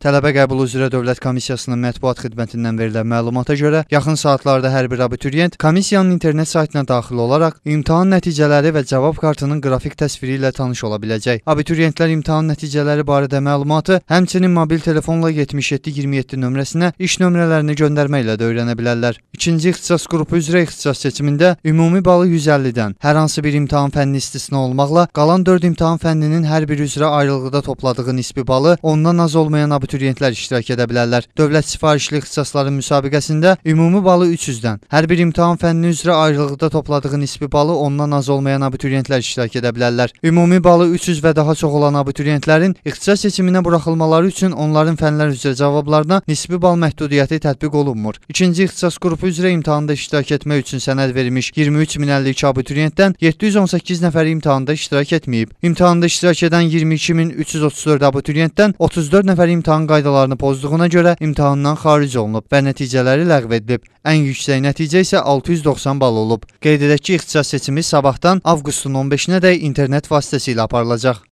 Tələbə qəbulu üzrə Dövlət Komissiyasının mətbuat xidmətindən verilən məlumata görə, yaxın saatlarda hər bir abituriyent komissiyanın internet saytına daxil olaraq imtahan nəticələri və cavab kartının qrafik təsviri ilə tanış ola biləcək. Abituriyentlər imtahan nəticələri barədə məlumatı həmçinin mobil telefonla 7727 nömrəsinə iş nömrələrini göndərmə ilə də öyrənə bilərlər. İkinci ixtisas qrupu üzrə ixtisas seçimində ümumi balı 150-dən, hər hansı bir imtahan fənni istisna olmaqla qalan 4 imtahan fənninin hər bir üzrə ayrılıqda topladığı nisbi balı ondan az olmayan abituriyentlər abituriyentlər iştirak edə bilərlər. Dövlət sifarişli ixtisasların müsabiqəsində ümumi balı 300-dən, hər bir imtahan fənni üzrə ayrılıqda topladığı nisbi balı ondan az olmayan abituriyentlər iştirak edə bilərlər. Ümumi balı 300 və daha çox olan abituriyentlərin ixtisas seçiminə buraxılmaları üçün onların fənlər üzrə cavablarına nisbi bal məhdudiyyəti tətbiq olunmur. İkinci ixtisas qrupu üzrə imtahanda iştirak etmək üçün sənəd verilmiş 23 min 52 abituriyentdən 718 nəfəri imtahanda iştirak etməyib. İmtahanda iştirak edən 22334 abituriyentdən 34 nəfəri imtahan imtahan qaydalarını pozduğuna görə imtahandan xaric olunub və nəticələri ləğv edilib. Ən yüksək nəticə isə 690 bal olub. Qeyd edək ki, ixtisas seçimi sabahdan avqustun 15-nə də internet vasitəsilə aparılacaq.